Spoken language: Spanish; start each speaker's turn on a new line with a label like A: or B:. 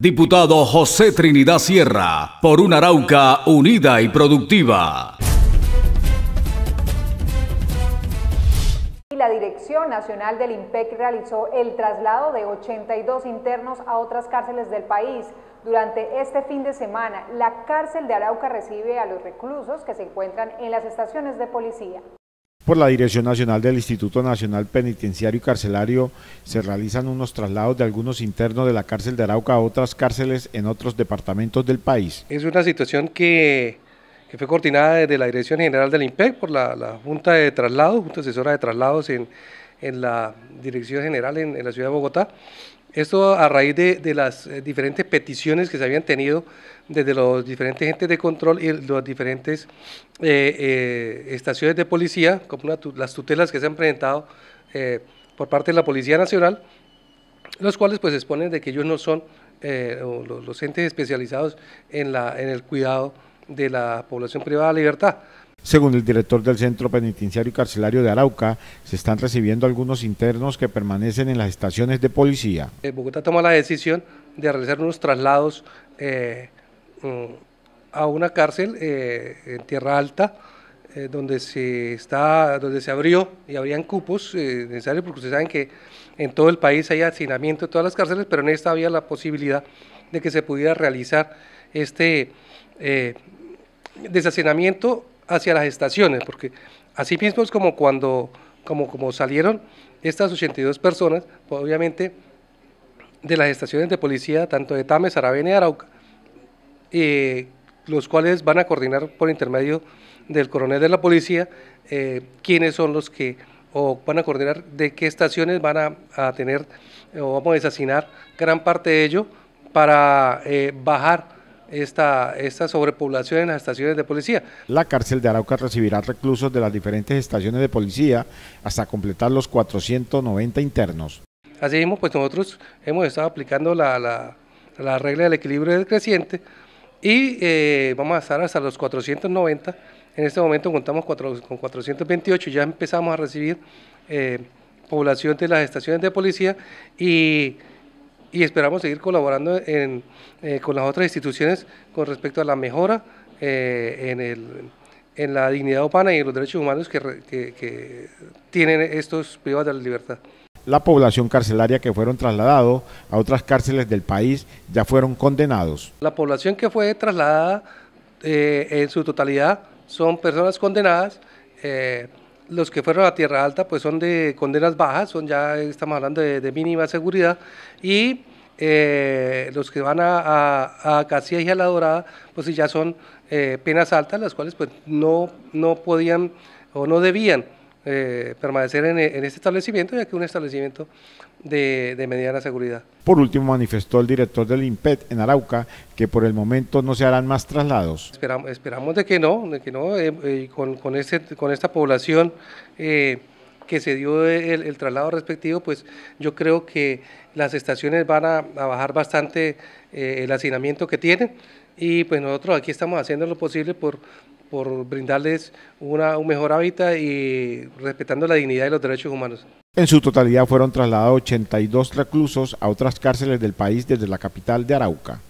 A: Diputado José Trinidad Sierra, por una Arauca unida y productiva.
B: La Dirección Nacional del IMPEC realizó el traslado de 82 internos a otras cárceles del país. Durante este fin de semana, la cárcel de Arauca recibe a los reclusos que se encuentran en las estaciones de policía
A: por la Dirección Nacional del Instituto Nacional Penitenciario y Carcelario se realizan unos traslados de algunos internos de la cárcel de Arauca a otras cárceles en otros departamentos del país.
B: Es una situación que, fue coordinada desde la Dirección General del INPEC por la, Junta de Traslados, Junta Asesora de Traslados en, la Dirección General en la Ciudad de Bogotá, esto a raíz de, las eh, diferentes peticiones que se habían tenido desde los diferentes entes de control y las diferentes eh, eh, estaciones de policía, como las tutelas que se han presentado por parte de la Policía Nacional, los cuales pues exponen de que ellos no son los, entes especializados en, la, en el cuidado de la población privada de libertad.
A: Según el director del Centro Penitenciario y Carcelario de Arauca, se están recibiendo algunos internos que permanecen en las estaciones de policía.
B: Eh, Bogotá toma la decisión de realizar unos traslados eh, mm, a una cárcel eh, en Tierra Alta, donde, se está, donde se abrió y habrían cupos necesarios, porque ustedes saben que en todo el país hay hacinamiento en todas las cárceles, pero en esta había la posibilidad de que se pudiera realizar este deshacinamiento hacia las estaciones, porque así mismo es como cuando como, como salieron estas 82 personas, pues, obviamente de las estaciones de policía, tanto de Tame, Saravena y Arauca, y eh, los cuales van a coordinar por intermedio del coronel de la policía eh, quiénes son los que o van a coordinar de qué estaciones van a, tener o vamos a asesinar gran parte de ello para eh, bajar esta, esta sobrepoblación en las estaciones de policía.
A: La cárcel de Arauca recibirá reclusos de las diferentes estaciones de policía hasta completar los 490 internos.
B: Así mismo, pues nosotros hemos estado aplicando la, la, la regla del equilibrio decreciente y eh, vamos a estar hasta los 490. En este momento contamos con 428 y ya empezamos a recibir eh, población de las estaciones de policía y y esperamos seguir colaborando eh, con las otras instituciones con respecto a la mejora eh, en, la dignidad humana y en los derechos humanos que, tienen estos privados de la libertad.
A: La población carcelaria que fueron trasladados a otras cárceles del país ya fueron condenados.
B: La población que fue trasladada eh, en su totalidad son personas condenadas los que fueron a Tierra Alta pues son de condenas bajas, son ya estamos hablando de, mínima seguridad y eh, los que van a, a, y a La Dorada pues ya son eh, penas altas las cuales pues no, no podían o no debían eh, permanecer en, este establecimiento, ya que es un establecimiento de, de mediana seguridad.
A: Por último, manifestó el director del IMPET en Arauca que por el momento no se harán más traslados.
B: Esperamos, de que no, de que no, eh, eh, con, con, con esta población que se dio el, traslado respectivo, pues yo creo que las estaciones van a, bajar bastante el hacinamiento que tienen y pues nosotros aquí estamos haciendo lo posible por por brindarles un mejor hábitat y respetando la dignidad y los derechos humanos.
A: En su totalidad fueron trasladados 82 reclusos a otras cárceles del país desde la capital de Arauca.